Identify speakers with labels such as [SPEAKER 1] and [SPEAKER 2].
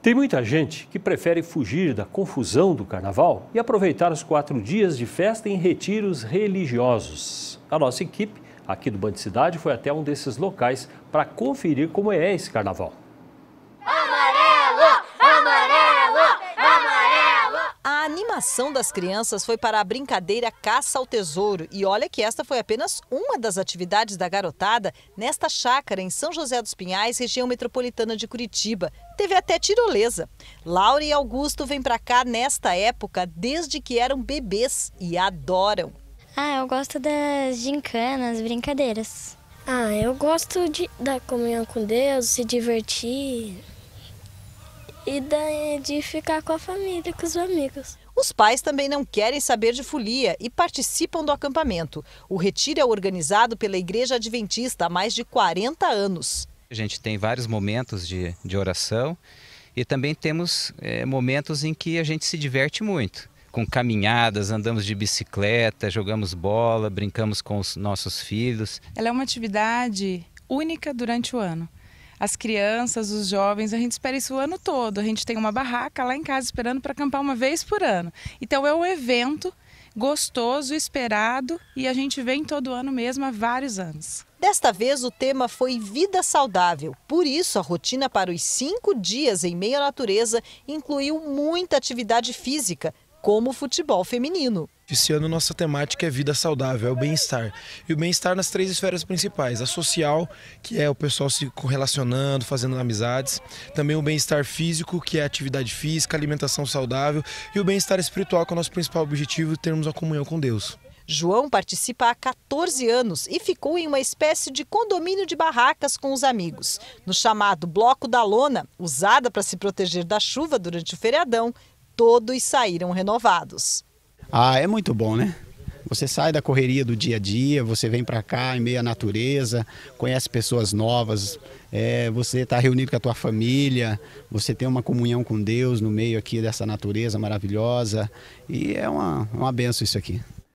[SPEAKER 1] Tem muita gente que prefere fugir da confusão do carnaval e aproveitar os quatro dias de festa em retiros religiosos. A nossa equipe, aqui do Cidade, foi até um desses locais para conferir como é esse carnaval.
[SPEAKER 2] Amarelo! Amarelo! Amarelo!
[SPEAKER 3] A animação das crianças foi para a brincadeira Caça ao Tesouro. E olha que esta foi apenas uma das atividades da garotada nesta chácara em São José dos Pinhais, região metropolitana de Curitiba, Teve até tirolesa. Laura e Augusto vêm para cá nesta época desde que eram bebês e adoram.
[SPEAKER 2] Ah, eu gosto das gincanas, brincadeiras. Ah, eu gosto de, da comunhão com Deus, se divertir e de ficar com a família, com os amigos.
[SPEAKER 3] Os pais também não querem saber de folia e participam do acampamento. O retiro é organizado pela Igreja Adventista há mais de 40 anos.
[SPEAKER 4] A gente tem vários momentos de, de oração e também temos é, momentos em que a gente se diverte muito. Com caminhadas, andamos de bicicleta, jogamos bola, brincamos com os nossos filhos.
[SPEAKER 5] Ela é uma atividade única durante o ano as crianças, os jovens, a gente espera isso o ano todo. A gente tem uma barraca lá em casa esperando para acampar uma vez por ano. Então é um evento gostoso, esperado e a gente vem todo ano
[SPEAKER 3] mesmo há vários anos. Desta vez o tema foi vida saudável, por isso a rotina para os cinco dias em meio à natureza incluiu muita atividade física,
[SPEAKER 2] como o futebol feminino. Esse ano nossa temática é vida saudável, é o bem-estar. E o bem-estar nas três esferas principais: a social, que é o pessoal se relacionando, fazendo amizades, também o bem-estar físico, que é atividade física, alimentação saudável, e o bem-estar espiritual, que é o nosso principal objetivo, termos a comunhão com Deus.
[SPEAKER 3] João participa há 14 anos e ficou em uma espécie de condomínio de barracas com os amigos. No chamado Bloco da Lona, usada para se proteger da chuva durante o feriadão, todos saíram renovados.
[SPEAKER 6] Ah, é muito bom, né? Você sai da correria do dia a dia, você vem para cá em meio à natureza, conhece pessoas novas, é, você está reunido com a tua família, você tem uma comunhão com Deus no meio aqui dessa natureza maravilhosa e é uma, uma benção isso aqui.